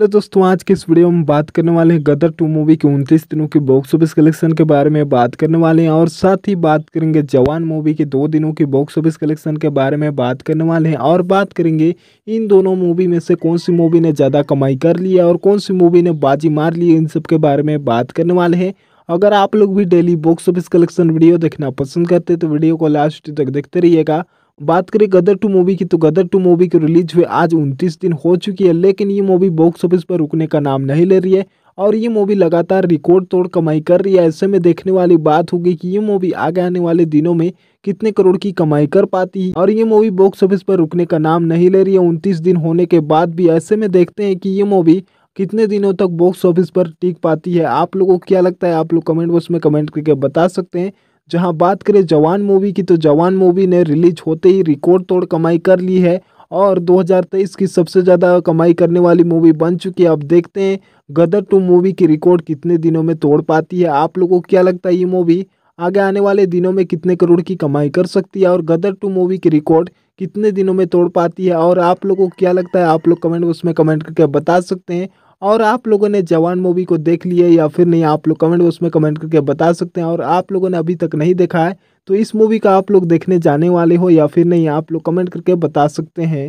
hello दोस्तों आज के इस वीडियो में बात करने वाले हैं गदर टू मूवी के उनतीस दिनों के बॉक्स ऑफिस कलेक्शन के बारे में बात करने वाले हैं और साथ ही बात करेंगे जवान मूवी के दो दिनों के बॉक्स ऑफिस कलेक्शन के बारे में बात करने वाले हैं और बात करेंगे इन दोनों मूवी में से कौन सी मूवी ने ज़्यादा कमाई कर ली है और कौन सी मूवी ने बाजी मार ली इन सब के बारे में बात करने वाले हैं अगर आप लोग भी daily box office collection video देखना पसंद करते तो वीडियो को लास्ट तक देखते रहिएगा बात करें गदर टू मूवी की तो गदर टू मूवी को रिलीज हुए आज उनतीस दिन हो चुकी है लेकिन ये मूवी बॉक्स ऑफिस पर रुकने का नाम नहीं ले रही है और ये मूवी लगातार रिकॉर्ड तोड़ कमाई कर रही है ऐसे में देखने वाली बात होगी कि ये मूवी आगे आने वाले दिनों में कितने करोड़ की कमाई कर पाती है और ये मूवी बॉक्स ऑफिस पर रुकने का नाम नहीं ले रही है उनतीस दिन होने के बाद भी ऐसे में देखते हैं कि ये मूवी कितने दिनों तक बॉक्स ऑफिस पर टिक पाती है आप लोगों को क्या लगता है आप लोग कमेंट बॉक्स में कमेंट करके बता सकते हैं जहां बात करें जवान मूवी की तो जवान मूवी ने रिलीज होते ही रिकॉर्ड तोड़ कमाई कर ली है और 2023 की सबसे ज़्यादा कमाई करने वाली मूवी बन चुकी है अब देखते हैं गदर टू मूवी की रिकॉर्ड कितने दिनों में तोड़ पाती है आप लोगों को क्या लगता है ये मूवी आगे आने वाले दिनों में कितने करोड़ की कमाई कर सकती है और गदर टू मूवी की रिकॉर्ड कितने दिनों में तोड़ पाती है और आप लोगों को क्या लगता है आप लोग कमेंट बॉक्स में कमेंट करके बता सकते हैं और आप लोगों ने जवान मूवी को देख लिया या फिर नहीं आप लोग कमेंट बॉक्स में कमेंट करके बता सकते हैं और आप लोगों ने अभी तक नहीं देखा है तो इस मूवी का आप लोग देखने जाने वाले हो या फिर नहीं आप लोग कमेंट करके बता सकते हैं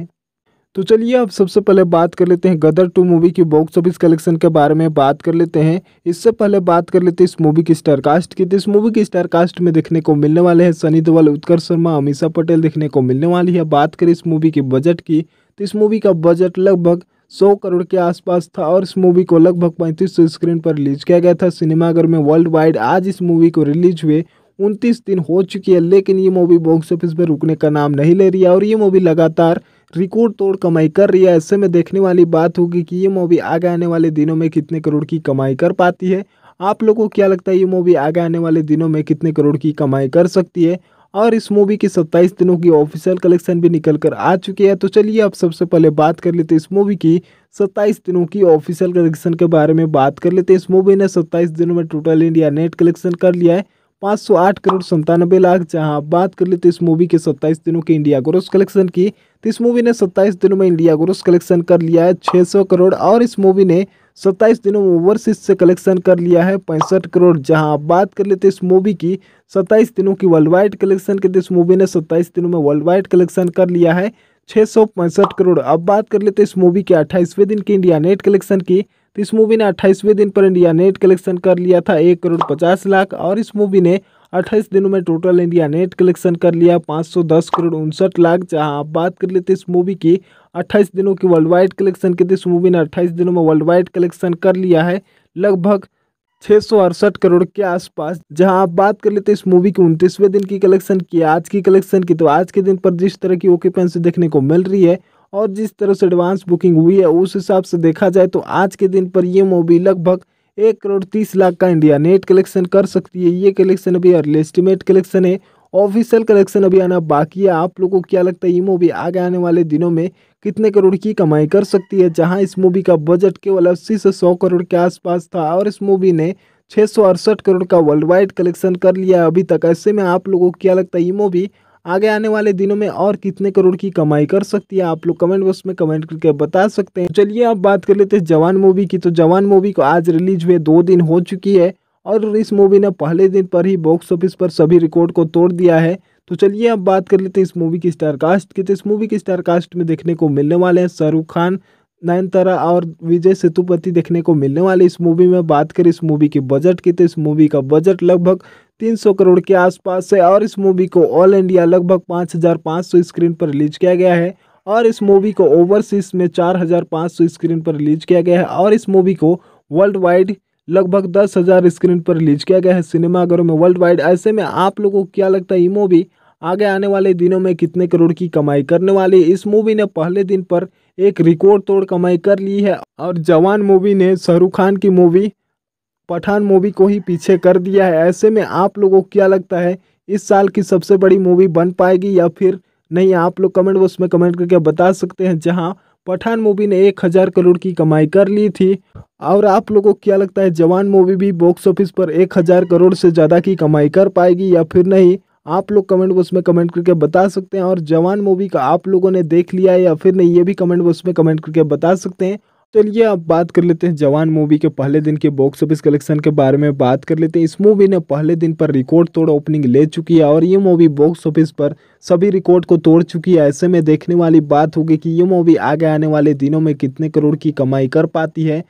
तो चलिए अब सबसे पहले बात कर लेते हैं गदर टू मूवी की बॉक्स ऑफिस कलेक्शन के बारे में बात कर लेते हैं इससे पहले बात कर लेते हैं इस मूवी की स्टारकास्ट की तो इस मूवी की स्टारकास्ट में देखने को मिलने वाले हैं सनी देवल उत्कर्ष शर्मा अमीषा पटेल देखने को मिलने वाली है बात करें इस मूवी के बजट की तो इस मूवी का बजट लगभग सौ करोड़ के आसपास था और इस मूवी को लगभग पैंतीस स्क्रीन पर रिलीज किया गया था सिनेमाघर में वर्ल्ड वाइड आज इस मूवी को रिलीज हुए उनतीस दिन हो चुकी है लेकिन ये मूवी बॉक्स ऑफिस पर रुकने का नाम नहीं ले रही है और ये मूवी लगातार रिकॉर्ड तोड़ कमाई कर रही है ऐसे में देखने वाली बात होगी कि ये मूवी आगे आने वाले दिनों में कितने करोड़ की कमाई कर पाती है आप लोगों को क्या लगता है ये मूवी आगे आने वाले दिनों में कितने करोड़ की कमाई कर सकती है और इस मूवी की 27 दिनों की ऑफिशियल कलेक्शन भी निकल कर आ चुकी है तो चलिए आप सबसे पहले बात कर लेते इस मूवी की 27 दिनों की ऑफिशियल कलेक्शन के बारे में बात कर लेते इस मूवी ने 27 दिनों में टोटल इंडिया नेट कलेक्शन कर लिया है 508 करोड़ संतानबे लाख जहां बात कर लेते इस मूवी के सत्ताईस दिनों के इंडिया ग्रोस कलेक्शन की तो इस मूवी ने सत्ताईस दिनों में इंडिया ग्रोस कलेक्शन कर लिया है 600 करोड़ और इस मूवी ने सत्ताईस दिनों में ओवरसीज से कलेक्शन कर लिया है पैंसठ करोड़ जहां बात कर लेते इस मूवी की सत्ताईस दिनों की वर्ल्ड वाइड कलेक्शन के तो इस मूवी ने सत्ताईस दिनों में वर्ल्ड वाइड कलेक्शन कर लिया है छः करोड़ अब बात कर लेते इस मूवी के अट्ठाईसवें दिन की इंडिया नेट कलेक्शन की तो इस मूवी ने अट्ठाईसवें दिन पर इंडिया नेट कलेक्शन कर लिया था एक करोड़ पचास लाख और इस मूवी ने अट्ठाईस दिनों में टोटल इंडिया नेट कलेक्शन कर लिया दस करोड़ उनसठ लाख जहां आप बात कर लेते इस मूवी की अट्ठाईस दिनों की वर्ल्ड वाइड कलेक्शन की इस मूवी ने अट्ठाईस दिनों में वर्ल्ड वाइड कलेक्शन कर लिया है लगभग छः करोड़ के आसपास जहां आप बात कर लेते हैं इस मूवी की उनतीसवें दिन की कलेक्शन की आज की कलेक्शन की तो आज के दिन पर जिस तरह की ओकेपेंसी देखने को मिल रही है और जिस तरह से एडवांस बुकिंग हुई है उस हिसाब से देखा जाए तो आज के दिन पर ये मूवी लगभग एक करोड़ तीस लाख का इंडिया नेट कलेक्शन कर सकती है ये कलेक्शन अभी अर्ली एस्टिमेट कलेक्शन है ऑफिशियल कलेक्शन अभी आना बाकी है आप लोगों को क्या लगता है ये मूवी आगे आने वाले दिनों में कितने करोड़ की कमाई कर सकती है जहां इस मूवी का बजट केवल अस्सी से सौ करोड़ के आसपास था और इस मूवी ने छः करोड़ का वर्ल्ड वाइड कलेक्शन कर लिया अभी तक ऐसे में आप लोगों को क्या लगता है ये मूवी आगे आने वाले दिनों में और कितने करोड़ की कमाई कर सकती है आप लोग कमेंट बॉक्स में कमेंट करके बता सकते हैं चलिए आप बात कर लेते हैं जवान मूवी की तो जवान मूवी को आज रिलीज हुए दो दिन हो चुकी है और इस मूवी ने पहले दिन पर ही बॉक्स ऑफिस पर सभी रिकॉर्ड को तोड़ दिया है तो चलिए अब बात कर लेते हैं इस मूवी की स्टार कास्ट की तो इस मूवी की स्टार कास्ट में देखने को मिलने वाले हैं शाहरुख खान नयनतारा और विजय सेतुपति देखने को मिलने वाली इस मूवी में बात करें इस मूवी के बजट की तो इस मूवी का बजट लगभग 300 करोड़ के आसपास है और इस मूवी को ऑल इंडिया लगभग 5,500 स्क्रीन पर रिलीज किया गया है और इस मूवी को ओवरसीज में 4,500 स्क्रीन पर रिलीज किया गया है और इस मूवी को वर्ल्ड वाइड लगभग दस हज़ार स्क्रीन पर रिलीज किया गया है सिनेमाघरों में वर्ल्ड वाइड ऐसे में आप लोगों को क्या लगता है ये मूवी आगे आने वाले दिनों में कितने करोड़ की कमाई करने वाली इस मूवी ने पहले दिन पर एक रिकॉर्ड तोड़ कमाई कर ली है और जवान मूवी ने शाहरुख खान की मूवी पठान मूवी को ही पीछे कर दिया है ऐसे में आप लोगों को क्या लगता है इस साल की सबसे बड़ी मूवी बन पाएगी या फिर नहीं आप लोग कमेंट बॉक्स में कमेंट करके बता सकते हैं जहां पठान मूवी ने एक हज़ार करोड़ की कमाई कर ली थी और आप लोगों को क्या लगता है जवान मूवी भी बॉक्स ऑफिस पर एक हज़ार करोड़ से ज़्यादा की कमाई कर पाएगी या फिर नहीं आप लोग कमेंट बॉक्स में कमेंट करके बता सकते हैं और जवान मूवी का आप लोगों ने देख लिया है या फिर नहीं ये भी कमेंट बॉक्स में कमेंट करके बता सकते हैं चलिए आप बात कर लेते हैं जवान मूवी के पहले दिन के बॉक्स ऑफिस कलेक्शन के बारे में बात कर लेते हैं इस मूवी ने पहले दिन पर रिकॉर्ड तोड़ ओपनिंग ले चुकी है और ये मूवी बॉक्स ऑफिस पर सभी रिकॉर्ड को तोड़ चुकी है ऐसे में देखने वाली बात होगी कि ये मूवी आगे आने वाले दिनों में कितने करोड़ की कमाई कर पाती है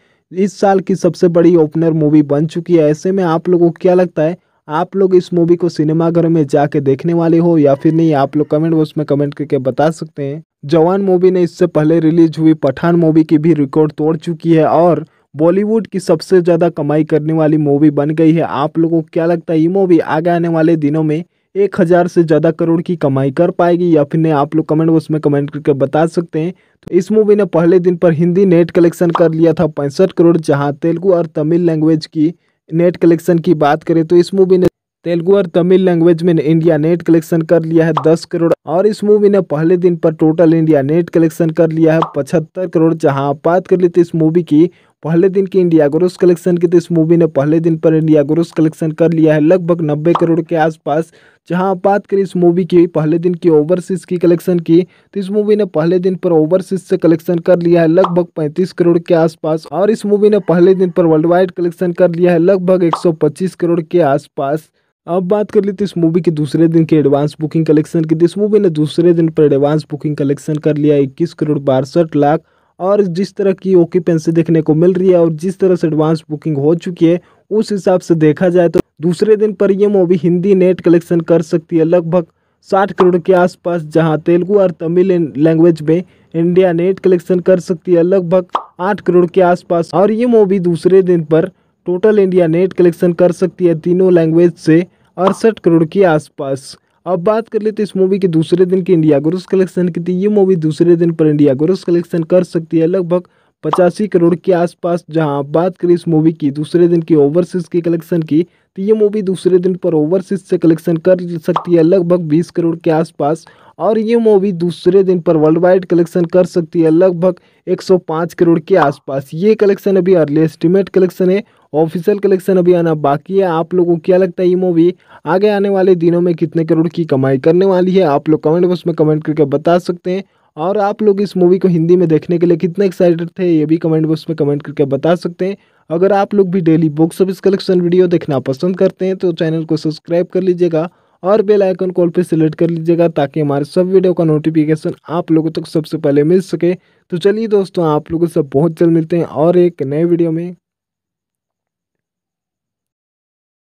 इस साल की सबसे बड़ी ओपनर मूवी बन चुकी है ऐसे में आप लोगों को क्या लगता है आप लोग इस मूवी को सिनेमाघर में जाके देखने वाले हो या फिर नहीं आप लोग कमेंट बॉक्स में कमेंट करके बता सकते हैं जवान मूवी ने इससे पहले रिलीज हुई पठान मूवी की भी रिकॉर्ड तोड़ चुकी है और बॉलीवुड की सबसे ज़्यादा कमाई करने वाली मूवी बन गई है आप लोगों को क्या लगता है ये मूवी आगे आने वाले दिनों में एक हज़ार से ज़्यादा करोड़ की कमाई कर पाएगी या फिर नहीं आप लोग कमेंट बॉक्स में कमेंट करके बता सकते हैं तो इस मूवी ने पहले दिन पर हिंदी नेट कलेक्शन कर लिया था पैंसठ करोड़ जहाँ तेलुगू और तमिल लैंग्वेज की नेट कलेक्शन की बात करें तो इस मूवी ने तेलुगु और तमिल लैंग्वेज में इंडिया नेट कलेक्शन कर लिया है दस करोड़ और इस मूवी ने पहले दिन पर टोटल इंडिया नेट कलेक्शन कर लिया है पचहत्तर करोड़ जहां बात कर लेते इस मूवी की पहले दिन की इंडिया ग्रोस कलेक्शन की तो इस मूवी ने पहले दिन पर इंडिया ग्रोस कलेक्शन कर लिया है लगभग नब्बे करोड़ के आसपास जहां बात करें इस मूवी की पहले दिन की ओवरसीज़ की कलेक्शन की तो इस मूवी ने पहले दिन पर ओवरसीज़ से कलेक्शन कर लिया है लगभग 35 करोड़ के आसपास और इस मूवी ने पहले दिन पर वर्ल्ड वाइड कलेक्शन कर लिया है लगभग एक करोड़ के आसपास अब बात कर ली तो इस मूवी के दूसरे दिन की एडवांस बुकिंग कलेक्शन की तो इस मूवी ने दूसरे दिन पर एडवांस बुकिंग कलेक्शन कर लिया इक्कीस करोड़ बासठ लाख और जिस तरह की ऑक्यूपेंसी देखने को मिल रही है और जिस तरह से एडवांस बुकिंग हो चुकी है उस हिसाब से देखा जाए तो दूसरे दिन पर यह मूवी हिंदी नेट कलेक्शन कर सकती है लगभग साठ करोड़ के आसपास जहां तेलुगु और तमिल लैंग्वेज में इंडिया नेट कलेक्शन कर सकती है लगभग आठ करोड़ के आसपास और ये मूवी दूसरे दिन पर टोटल इंडिया नेट कलेक्शन कर सकती है तीनों लैंग्वेज से अड़सठ करोड़ के आसपास अब बात कर लेते इस मूवी के दूसरे दिन की इंडिया ग्रोस कलेक्शन की थी ये मूवी दूसरे दिन पर इंडिया ग्रोस कलेक्शन कर सकती है लगभग पचासी करोड़ के आसपास जहां बात करें इस मूवी की दूसरे दिन की ओवरसीज के कलेक्शन की तो ये मूवी दूसरे दिन पर ओवरसीज से कलेक्शन कर सकती है लगभग 20 करोड़ के आसपास और ये मूवी दूसरे दिन पर वर्ल्ड वाइड कलेक्शन कर सकती है लगभग 105 करोड़ के आसपास ये कलेक्शन अभी अर्ली एस्टिमेट कलेक्शन है ऑफिशियल कलेक्शन अभी आना बाकी है आप लोगों को क्या लगता है ये मूवी आगे आने वाले दिनों में कितने करोड़ की कमाई करने वाली है आप लोग कमेंट बॉक्स में कमेंट करके बता सकते हैं और आप लोग इस मूवी को हिंदी में देखने के लिए कितने एक्साइटेड थे ये भी कमेंट बॉक्स में कमेंट करके बता सकते हैं अगर आप लोग भी daily box office collection video देखना पसंद करते हैं तो चैनल को सब्सक्राइब कर लीजिएगा और बेल आइकन कॉल पर सिलेक्ट कर लीजिएगा ताकि हमारे सब वीडियो का नोटिफिकेशन आप लोगों तक सबसे पहले मिल सके तो चलिए दोस्तों आप लोगों से बहुत जल्द मिलते हैं और एक नए वीडियो में